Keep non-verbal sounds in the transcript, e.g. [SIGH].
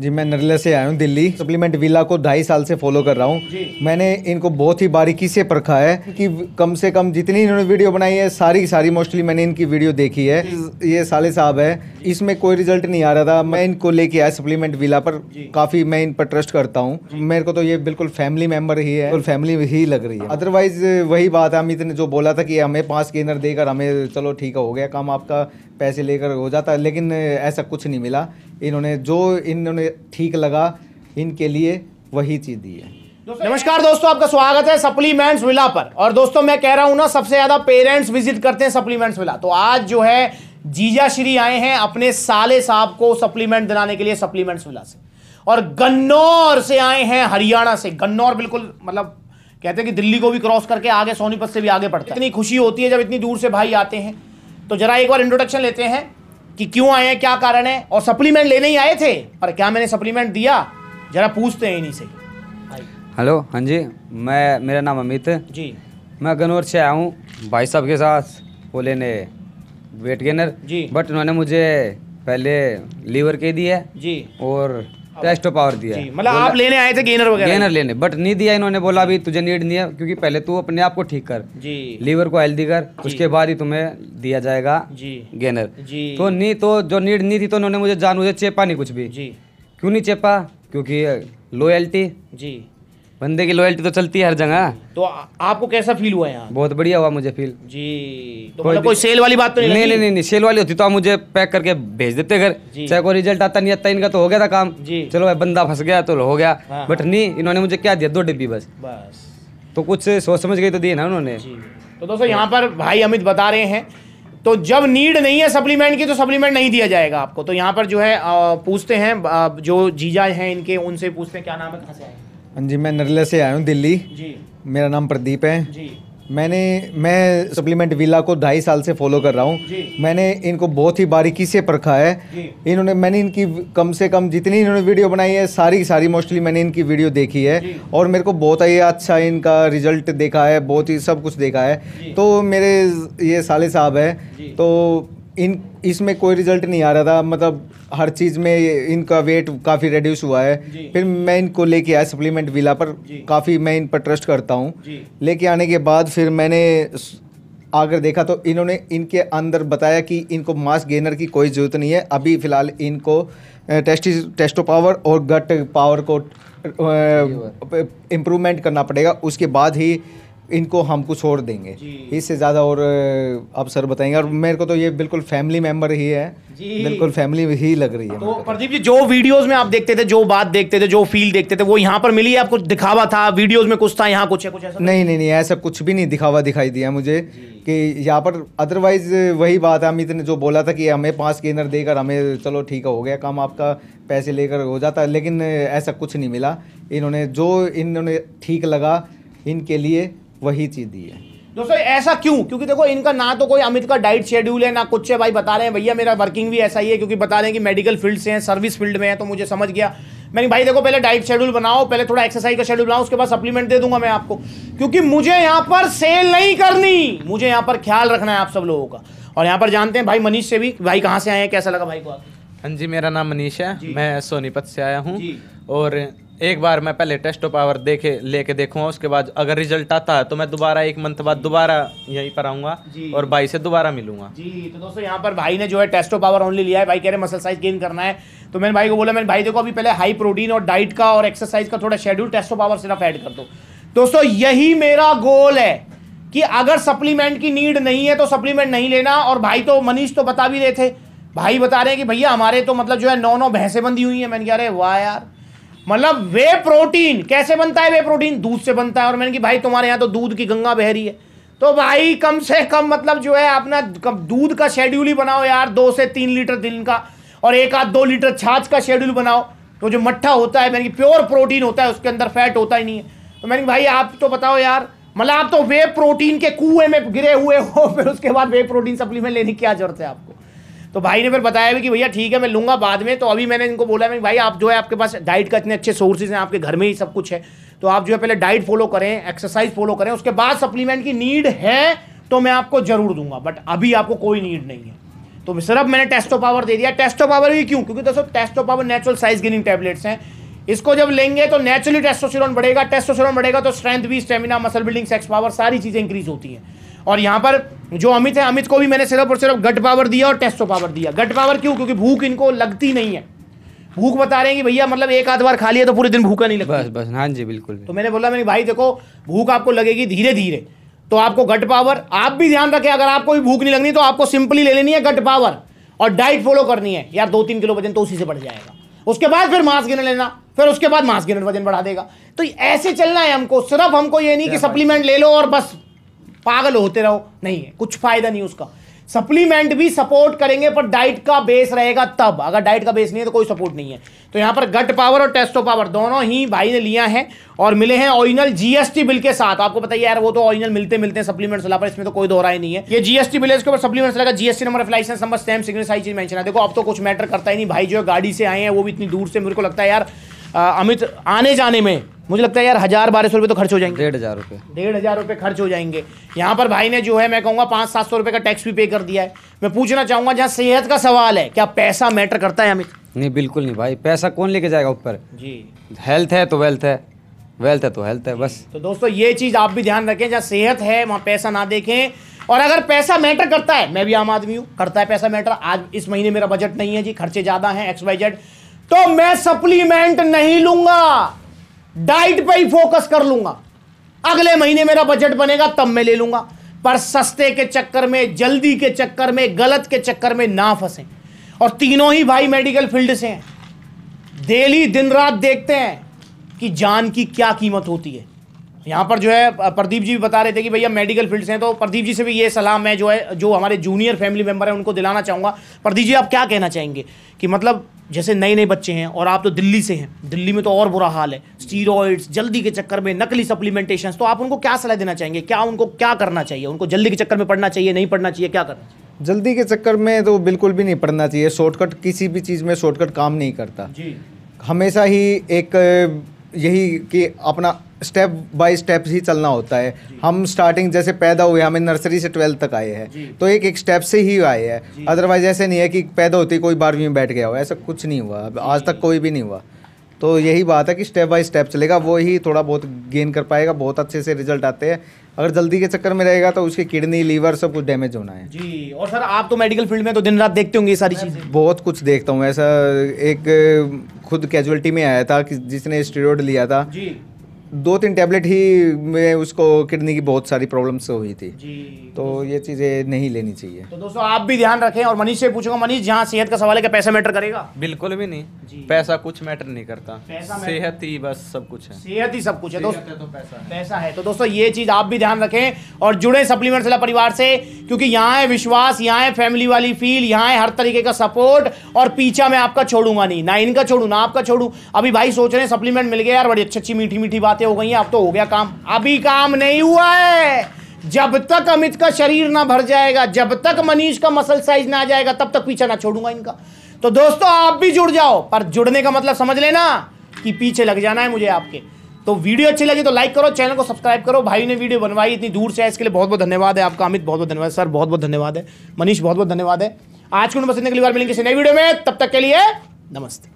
जी मैं नरला से आया हूँ दिल्ली सप्लीमेंट विला को ढाई साल से फॉलो कर रहा हूँ मैंने इनको बहुत ही बारीकी से परखा है कि कम से कम जितनी इन्होंने वीडियो बनाई है सारी की सारी मोस्टली मैंने इनकी वीडियो देखी है ये साले साहब है इसमें कोई रिजल्ट नहीं आ रहा था मैं इनको लेके आया सप्लीमेंट विला पर काफ़ी मैं इन पर ट्रस्ट करता हूँ मेरे को तो ये बिल्कुल फैमिली मेंबर ही है और फैमिली ही लग रही है अदरवाइज हाँ। वही बात है अमित ने जो बोला था कि हमें पांच स्कैनर देकर हमें चलो ठीक हो गया काम आपका पैसे लेकर हो जाता लेकिन ऐसा कुछ नहीं मिला इन्होंने जो इन्होंने ठीक लगा इनके लिए वही चीज़ दी है नमस्कार दोस्तों आपका स्वागत है सप्लीमेंट्स विला पर और दोस्तों मैं कह रहा हूं ना सबसे ज़्यादा पेरेंट्स विजिट करते हैं सप्लीमेंट्स विला तो आज जो है जीजा श्री आए हैं अपने साले साहब को सप्लीमेंट दिलाने के लिए सप्लीमेंट्स विला से और गन्नौर से आए हैं हरियाणा से गन्नौर बिल्कुल मतलब कहते हैं कि दिल्ली को भी क्रॉस करके आगे सोनीपत से भी आगे बढ़ते इतनी खुशी होती है जब इतनी दूर से भाई आते हैं तो जरा एक बार इंट्रोडक्शन लेते हैं कि क्यों आए हैं क्या कारण है और सप्लीमेंट लेने ही आए थे पर क्या मैंने सप्लीमेंट दिया जरा पूछते हैं इन्हीं से हेलो हाँ जी मैं मेरा नाम अमित है जी मैं गनौर से आया हूँ भाई साहब के साथ वो लेने वेट गेनर जी बट उन्होंने मुझे पहले लीवर के दिया जी और टेस्ट ऑफ पावर दिया मतलब आप लेने आए थे गेनर वगैरह गेनर लेने बट नहीं दिया इन्होंने बोला अभी तुझे नीड नहीं है क्योंकि पहले तू अपने आप को ठीक कर जी लीवर को हेल्दी कर उसके बाद ही तुम्हें दिया जाएगा जी गेनर जी तो नहीं तो जो नीड नहीं थी तो उन्होंने मुझे जान मुझे चेपा नहीं कुछ भी जी क्यों नहीं चेपा क्योंकि लोयल्टी uh, जी बंदे की लॉयल्टी तो चलती है हर जगह तो आपको कैसा फील हुआ यार बहुत बढ़िया हुआ मुझे फील जी तो कोई, मतलब कोई सेल वाली बात तो नहीं नहीं नहीं, नहीं नहीं सेल वाली होती तो आप मुझे पैक करके भेज देते घर चाहे कोई रिजल्ट आता नहीं आता इनका तो हो गया था काम जी चलो भाई बंदा फंस गया तो हो गया बट हाँ, हाँ। नहीं इन्होंने मुझे क्या दिया दो डिब्बी बस बस तो कुछ सोच समझ गई तो दिए ना उन्होंने तो दोस्तों यहाँ पर भाई अमित बता रहे हैं तो जब नीड नहीं है सप्लीमेंट की तो सप्लीमेंट नहीं दिया जाएगा आपको तो यहाँ पर जो है पूछते हैं जो जीजा हैं इनके उनसे पूछते हैं क्या नाम है कहाँ से आए हाँ जी मैं नरला से आया हूँ दिल्ली जी मेरा नाम प्रदीप है जी मैंने मैं सप्लीमेंट विला को ढाई साल से फॉलो कर रहा हूँ मैंने इनको बहुत ही बारीकी से परखा है इन्होंने मैंने इनकी कम से कम जितनी इन्होंने वीडियो बनाई है सारी की सारी मोस्टली मैंने इनकी वीडियो देखी है और मेरे को बहुत ही अच्छा इनका रिजल्ट देखा है बहुत ही सब कुछ देखा है तो मेरे ये साले साहब है तो इन इसमें कोई रिजल्ट नहीं आ रहा था मतलब हर चीज़ में इनका वेट काफ़ी रिड्यूस हुआ है फिर मैं इनको लेके आया सप्लीमेंट विला पर काफ़ी मैं इन पर ट्रस्ट करता हूँ लेके आने के बाद फिर मैंने आकर देखा तो इन्होंने इनके अंदर बताया कि इनको मास गेनर की कोई ज़रूरत नहीं है अभी फ़िलहाल इनको टेस्टी टेस्टो पावर और गट पावर को इम्प्रूवमेंट करना पड़ेगा उसके बाद ही इनको हम कुछ और देंगे इससे ज़्यादा और अब सर बताएंगे और मेरे को तो ये बिल्कुल फैमिली मेम्बर ही है बिल्कुल फैमिली ही लग रही है तो, तो। प्रदीप जी जो वीडियोस में आप देखते थे जो बात देखते थे जो फील देखते थे वो यहाँ पर मिली आपको दिखावा था वीडियोस में कुछ था यहाँ कुछ है कुछ ऐसा नहीं नहीं नहीं ऐसा कुछ भी नहीं दिखावा दिखाई दिया मुझे कि यहाँ पर अदरवाइज वही बात है अमित ने जो बोला था कि हमें पाँच स्कैनर देकर हमें चलो ठीक हो गया काम आपका पैसे लेकर हो जाता लेकिन ऐसा कुछ नहीं मिला इन्होंने जो इन्होंने ठीक लगा इनके लिए वही चीज़ दी है दोस्तों ऐसा क्यों क्योंकि देखो इनका ना तो कोई अमित का डाइट शेड्यूल है ना कुछ है भाई बता रहे हैं भैया मेरा वर्किंग भी ऐसा ही है क्योंकि बता रहे हैं कि मेडिकल फील्ड से हैं सर्विस फील्ड में है तो मुझे समझ गया मैंने भाई देखो पहले डाइट शेड्यूल बनाओ पहले थोड़ा एक्सरसाइज का शेड्यूल बनाओ उसके बाद सप्लीमेंट दे दूंगा मैं आपको क्योंकि मुझे यहाँ पर सेल नहीं करनी मुझे यहाँ पर ख्याल रखना है आप सब लोगों का और यहाँ पर जानते हैं भाई मनीष से भी भाई कहाँ से आए हैं कैसा लगा भाई को हाँ जी मेरा नाम मनीष है मैं सोनीपत से आया हूँ और एक बार मैं पहले टेस्ट ऑफ आवर देखे लेके देखूंगा उसके बाद अगर रिजल्ट आता है तो मैं दोबारा एक मंथ बाद दोबारा यहीं पर आऊंगा और भाई से दोबारा मिलूंगा जी तो दोस्तों यहाँ पर भाई ने जो है टेस्ट ऑफ आवर ओनली लिया है भाई कह रहे मसल साइज गेन करना है तो मैंने भाई को बोला मैंने भाई देखो अभी पहले हाई प्रोटीन और डाइट का और एक्सरसाइज का थोड़ा शेड्यूल टेस्ट ऑफ आवर सिर्फ एड कर दो दोस्तों यही मेरा गोल है कि अगर सप्लीमेंट की नीड नहीं है तो सप्लीमेंट नहीं लेना और भाई तो मनीष तो बता भी रहे थे भाई बता रहे हैं कि भैया हमारे तो मतलब जो है नौ नौ भैंसे बंदी हुई है मैंने कह रहे वाह यार मतलब वे प्रोटीन कैसे बनता है वे प्रोटीन दूध से बनता है और मैंने कि भाई तुम्हारे यहाँ तो दूध की गंगा बह रही है तो भाई कम से कम मतलब जो है अपना दूध का शेड्यूल ही बनाओ यार दो से तीन लीटर दिन का और एक आध दो लीटर छाछ का शेड्यूल बनाओ तो जो मट्ठा होता है मैंने कि प्योर प्रोटीन होता है उसके अंदर फैट होता ही नहीं है तो मैंने भाई आप तो बताओ यार मतलब आप तो वे प्रोटीन के कुएं में गिरे हुए हो [LAUGHS] फिर उसके बाद वे प्रोटीन सप्लीमेंट लेने की क्या जरूरत है आप तो भाई ने फिर बताया भी कि भैया ठीक है मैं लूँगा बाद में तो अभी मैंने इनको बोला मैं भाई आप जो है आपके पास डाइट का इतने अच्छे सोर्सेज हैं आपके घर में ही सब कुछ है तो आप जो है पहले डाइट फॉलो करें एक्सरसाइज फॉलो करें उसके बाद सप्लीमेंट की नीड है तो मैं आपको जरूर दूंगा बट अभी आपको कोई नीड नहीं है तो सिर्फ मैंने टेस्टो पावर दे दिया टेस्टो पावर भी क्यों क्योंकि दोस्तों Testo power natural size gaining tablets हैं इसको जब लेंगे तो नेचुरली टेस्टोसिरोन बढ़ेगा टेस्टोसिरोन बढ़ेगा तो स्ट्रेंथ भी stamina muscle building sex power सारी चीज़ें इंक्रीज होती हैं और यहाँ पर जो अमित है अमित को भी मैंने सिर्फ और सिर्फ गट पावर दिया और टेस्टो पावर दिया गट पावर क्यों क्योंकि भूख इनको लगती नहीं है भूख बता रहे हैं कि भैया मतलब एक आध बार खा लिया तो पूरे दिन भूखा नहीं लगता बस बस हाँ जी बिल्कुल तो मैंने बोला मेरे भाई देखो भूख आपको लगेगी धीरे धीरे तो आपको गट पावर आप भी ध्यान रखें अगर आपको भी भूख नहीं लगनी तो आपको सिंपली ले लेनी है गट पावर और डाइट फॉलो करनी है यार दो तीन किलो वजन तो उसी से बढ़ जाएगा उसके बाद फिर मांस गिनर लेना फिर उसके बाद मांस गिनर वजन बढ़ा देगा तो ऐसे चलना है हमको सिर्फ हमको ये नहीं कि सप्लीमेंट ले लो और बस पागल होते रहो नहीं है कुछ फायदा नहीं उसका सप्लीमेंट भी सपोर्ट करेंगे पर डाइट का बेस रहेगा तब अगर डाइट का बेस नहीं है तो कोई सपोर्ट नहीं है तो यहां पर गट पावर और टेस्टो पावर दोनों ही भाई ने लिया है और मिले हैं ओरिजिनल जीएसटी बिल के साथ आपको बताइए यार वो तो ओरिजिनल मिलते मिलते हैं सप्लीमेंट सलाह पर इसमें तो कोई दोहरा ही नहीं है ये जीएसटी बिल इसके ऊपर सप्लीमेंट लगा GST number license number stamp signature सारी चीज मैं है देखो अब तो कुछ मैटर करता ही नहीं भाई जो गाड़ी से आए हैं वो भी इतनी दूर से मेरे को लगता है यार अमित आने जाने में मुझे लगता है यार हजार बारह सौ रुपये तो खर्च हो जाएंगे डेढ़ हज़ार रुपये डेढ़ हज़ार रुपये खर्च हो जाएंगे यहाँ पर भाई ने जो है मैं कहूँगा पाँच सात सौ रुपये का टैक्स भी पे कर दिया है मैं पूछना चाहूँगा जहाँ सेहत का सवाल है क्या पैसा मैटर करता है अमित नहीं बिल्कुल नहीं भाई पैसा कौन लेके जाएगा ऊपर जी हेल्थ है तो वेल्थ है वेल्थ है तो हेल्थ है बस तो दोस्तों ये चीज़ आप भी ध्यान रखें जहाँ सेहत है वहाँ पैसा ना देखें और अगर पैसा मैटर करता है मैं भी आम आदमी हूँ करता है पैसा मैटर आज इस महीने मेरा बजट नहीं है जी खर्चे ज़्यादा हैं एक्स वाई जेड तो मैं सप्लीमेंट नहीं लूंगा डाइट पे ही फोकस कर लूंगा अगले महीने मेरा बजट बनेगा तब मैं ले लूंगा पर सस्ते के चक्कर में जल्दी के चक्कर में गलत के चक्कर में ना फंसे और तीनों ही भाई मेडिकल फील्ड से हैं डेली दिन रात देखते हैं कि जान की क्या कीमत होती है यहां पर जो है प्रदीप जी भी बता रहे थे कि भैया मेडिकल फील्ड से हैं तो प्रदीप जी से भी ये सलाह मैं जो है जो हमारे जूनियर फैमिली मेंबर हैं उनको दिलाना चाहूंगा प्रदीप जी आप क्या कहना चाहेंगे कि मतलब जैसे नए नए बच्चे हैं और आप तो दिल्ली से हैं दिल्ली में तो और बुरा हाल है स्टीरोइड्स जल्दी के चक्कर में नकली सप्लीमेंटेशन तो आप उनको क्या सलाह देना चाहेंगे क्या उनको क्या करना चाहिए उनको जल्दी के चक्कर में पढ़ना चाहिए नहीं पढ़ना चाहिए क्या करना चाहिए जल्दी के चक्कर में तो बिल्कुल भी नहीं पढ़ना चाहिए शॉर्टकट किसी भी चीज़ में शॉर्टकट काम नहीं करता जी हमेशा ही एक यही कि अपना स्टेप बाय स्टेप ही चलना होता है हम स्टार्टिंग जैसे पैदा हुए हमें नर्सरी से ट्वेल्थ तक आए हैं तो एक एक स्टेप से ही आए हैं अदरवाइज ऐसे नहीं है कि पैदा होते कोई बारहवीं में बैठ गया हो ऐसा कुछ नहीं हुआ आज तक कोई भी नहीं हुआ तो यही बात है कि स्टेप बाय स्टेप चलेगा वो ही थोड़ा बहुत गेन कर पाएगा बहुत अच्छे से रिजल्ट आते हैं अगर जल्दी के चक्कर में रहेगा तो उसकी किडनी लीवर सब कुछ डैमेज होना है जी और सर आप तो मेडिकल फील्ड में तो दिन रात देखते होंगे ये सारी चीज़ बहुत कुछ देखता हूँ ऐसा एक खुद कैजुअलिटी में आया था कि जिसने स्टेरॉयड लिया था दो तीन टैबलेट ही में उसको किडनी की बहुत सारी प्रॉब्लम्स हुई थी जी तो, तो ये चीज़ें नहीं लेनी चाहिए तो दोस्तों आप भी ध्यान रखें और मनीष से पूछूंगा मनीष जहाँ सेहत का सवाल है क्या पैसा मैटर करेगा बिल्कुल भी नहीं पैसा कुछ मैटर नहीं करता सेहत ही बस सब कुछ है सेहत ही सब कुछ है दोस्तों तो पैसा है तो दोस्तों ये चीज़ आप भी ध्यान रखें और जुड़े सप्लीमेंट सलाह परिवार से क्योंकि यहाँ है विश्वास यहाँ है फैमिली वाली फील यहाँ है हर तरीके का सपोर्ट और पीछा मैं आपका छोड़ूंगा नहीं ना इनका छोड़ू ना आपका छोड़ू अभी भाई सोच रहे हैं सप्लीमेंट मिल गया यार बड़ी अच्छी अच्छी मीठी मीठी बात बातें हो गई हैं अब तो हो गया काम अभी काम नहीं हुआ है जब तक अमित का शरीर ना भर जाएगा जब तक मनीष का मसल साइज ना आ जाएगा तब तक पीछा ना छोड़ूंगा इनका तो दोस्तों आप भी जुड़ जाओ पर जुड़ने का मतलब समझ लेना कि पीछे लग जाना है मुझे आपके तो वीडियो अच्छी लगी तो लाइक करो चैनल को सब्सक्राइब करो भाई ने वीडियो बनवाई इतनी दूर से है इसके लिए बहुत बहुत धन्यवाद है आपका अमित बहुत बहुत धन्यवाद सर बहुत बहुत धन्यवाद है मनीष बहुत बहुत धन्यवाद है आज को बस इतने अगली बार मिलेंगे किसी नई वीडियो में तब तक के लिए नमस्ते